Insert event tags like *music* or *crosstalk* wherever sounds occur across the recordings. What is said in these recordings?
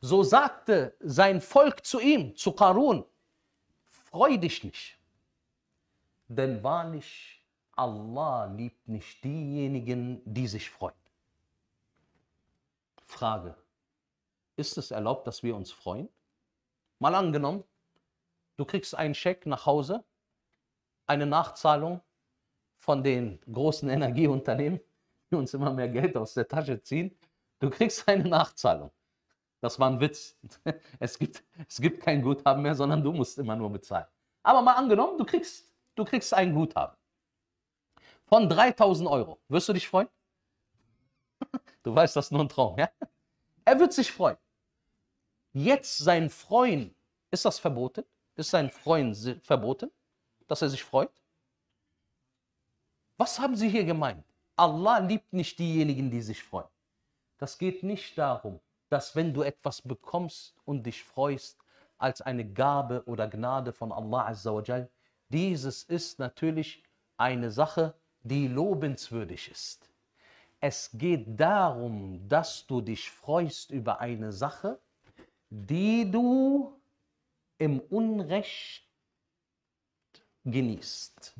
So sagte sein Volk zu ihm, zu Karun, freu dich nicht, denn wahrlich, Allah liebt nicht diejenigen, die sich freuen. Frage, ist es erlaubt, dass wir uns freuen? Mal angenommen, du kriegst einen Scheck nach Hause, eine Nachzahlung von den großen Energieunternehmen, die uns immer mehr Geld aus der Tasche ziehen. Du kriegst eine Nachzahlung. Das war ein Witz. *laughs* Es gibt, es gibt kein Guthaben mehr, sondern du musst immer nur bezahlen. Aber mal angenommen, du kriegst, du kriegst ein Guthaben von 3000 Euro. Wirst du dich freuen? *laughs* Du weißt, das ist nur ein Traum, ja? Er wird sich freuen. Jetzt sein Freund, ist das verboten? Ist sein Freund verboten, dass er sich freut? Was haben sie hier gemeint? Allah liebt nicht diejenigen, die sich freuen. Das geht nicht darum, dass wenn du etwas bekommst und dich freust als eine Gabe oder Gnade von Allah Azzawajal, dieses ist natürlich eine Sache, die lobenswürdig ist. Es geht darum, dass du dich freust über eine Sache, die du im Unrecht genießt.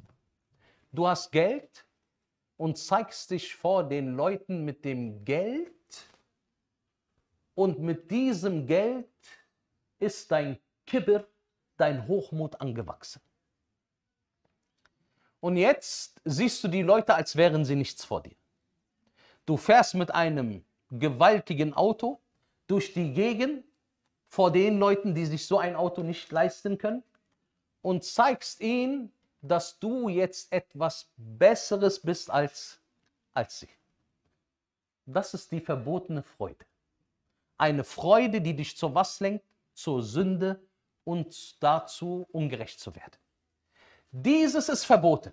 Du hast Geld und zeigst dich vor den Leuten mit dem Geld, und mit diesem Geld ist dein Kibber, dein Hochmut angewachsen. Und jetzt siehst du die Leute, als wären sie nichts vor dir. Du fährst mit einem gewaltigen Auto durch die Gegend vor den Leuten, die sich so ein Auto nicht leisten können und zeigst ihnen, dass du jetzt etwas Besseres bist als, als sie. Das ist die verbotene Freude eine Freude, die dich zu was lenkt? Zur Sünde und dazu, ungerecht zu werden. Dieses ist verboten.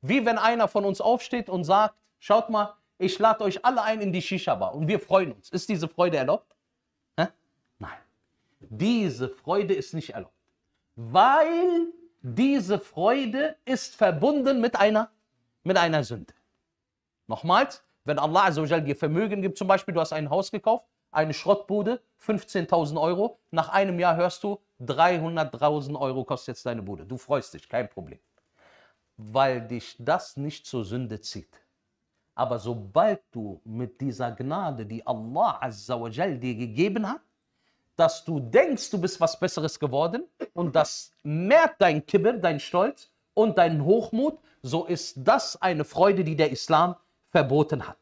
Wie wenn einer von uns aufsteht und sagt, schaut mal, ich lade euch alle ein in die Shisha-Bar und wir freuen uns. Ist diese Freude erlaubt? Hä? Nein. Diese Freude ist nicht erlaubt. Weil diese Freude ist verbunden mit einer, mit einer Sünde. Nochmals, wenn Allah dir Vermögen gibt, zum Beispiel, du hast ein Haus gekauft eine Schrottbude, 15.000 Euro. Nach einem Jahr hörst du, 300.000 Euro kostet jetzt deine Bude. Du freust dich, kein Problem. Weil dich das nicht zur Sünde zieht. Aber sobald du mit dieser Gnade, die Allah Azzawajal dir gegeben hat, dass du denkst, du bist was Besseres geworden und das mehrt dein Kibbel, dein Stolz und deinen Hochmut, so ist das eine Freude, die der Islam verboten hat.